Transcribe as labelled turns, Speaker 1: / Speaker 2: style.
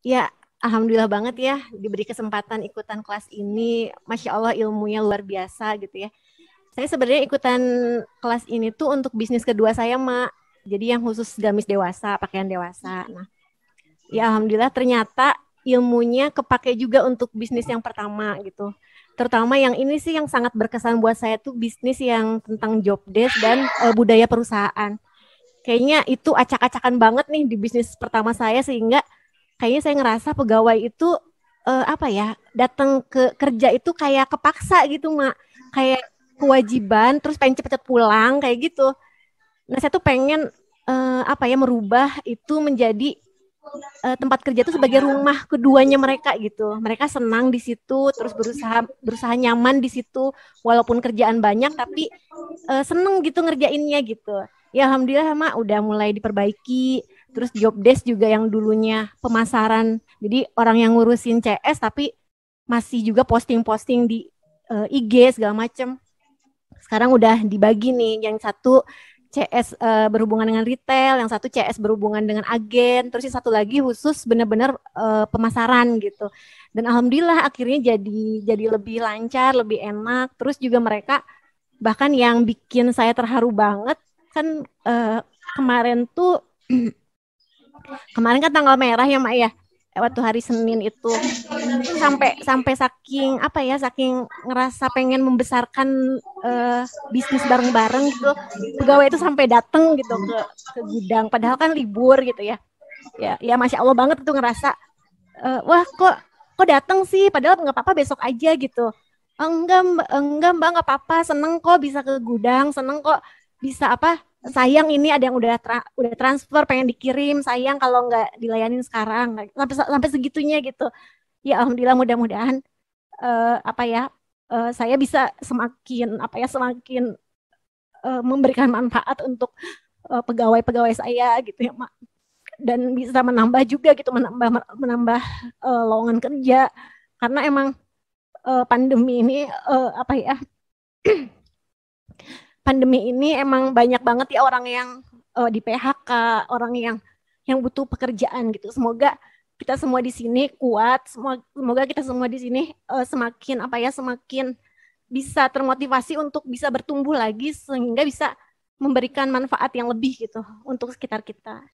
Speaker 1: Ya, alhamdulillah banget ya diberi kesempatan ikutan kelas ini. Masya Allah ilmunya luar biasa gitu ya. Saya sebenarnya ikutan kelas ini tuh untuk bisnis kedua saya, Mak. Jadi yang khusus gamis dewasa, pakaian dewasa. Nah, ya alhamdulillah ternyata ilmunya kepake juga untuk bisnis yang pertama gitu. Terutama yang ini sih yang sangat berkesan buat saya tuh bisnis yang tentang job desk dan uh, budaya perusahaan. Kayaknya itu acak-acakan banget nih di bisnis pertama saya sehingga kayaknya saya ngerasa pegawai itu uh, apa ya datang ke kerja itu kayak kepaksa gitu mak kayak kewajiban terus pengen cepet-cepet pulang kayak gitu nah saya tuh pengen uh, apa ya merubah itu menjadi uh, tempat kerja itu sebagai rumah keduanya mereka gitu. Mereka senang di situ, terus berusaha berusaha nyaman di situ, walaupun kerjaan banyak tapi uh, seneng gitu ngerjainnya gitu. Ya alhamdulillah mak udah mulai diperbaiki terus job desk juga yang dulunya pemasaran jadi orang yang ngurusin CS tapi masih juga posting-posting di uh, eh, IG segala macem sekarang udah dibagi nih yang satu CS uh, eh, berhubungan dengan retail, yang satu CS berhubungan dengan agen, terus yang satu lagi khusus benar-benar uh, eh, pemasaran gitu. Dan alhamdulillah akhirnya jadi jadi lebih lancar, lebih enak. Terus juga mereka bahkan yang bikin saya terharu banget kan uh, kemarin tuh kemarin kan tanggal merah ya Mak ya waktu hari Senin itu sampai sampai saking apa ya saking ngerasa pengen membesarkan uh, bisnis bareng-bareng gitu pegawai itu sampai datang gitu ke ke gudang padahal kan libur gitu ya ya ya masya Allah banget tuh ngerasa uh, wah kok kok dateng sih padahal nggak apa-apa besok aja gitu enggak enggak mbak enggak mbak nggak apa-apa seneng kok bisa ke gudang seneng kok bisa apa sayang ini ada yang udah tra udah transfer pengen dikirim sayang kalau nggak dilayanin sekarang sampai sampai segitunya gitu ya alhamdulillah mudah-mudahan uh, apa ya uh, saya bisa semakin apa ya semakin uh, memberikan manfaat untuk pegawai-pegawai saya gitu ya mak dan bisa menambah juga gitu menambah menambah uh, lowongan kerja karena emang uh, pandemi ini uh, apa ya pandemi ini emang banyak banget ya orang yang uh, di PHK, orang yang yang butuh pekerjaan gitu. Semoga kita semua di sini kuat, semoga kita semua di sini uh, semakin apa ya semakin bisa termotivasi untuk bisa bertumbuh lagi sehingga bisa memberikan manfaat yang lebih gitu untuk sekitar kita.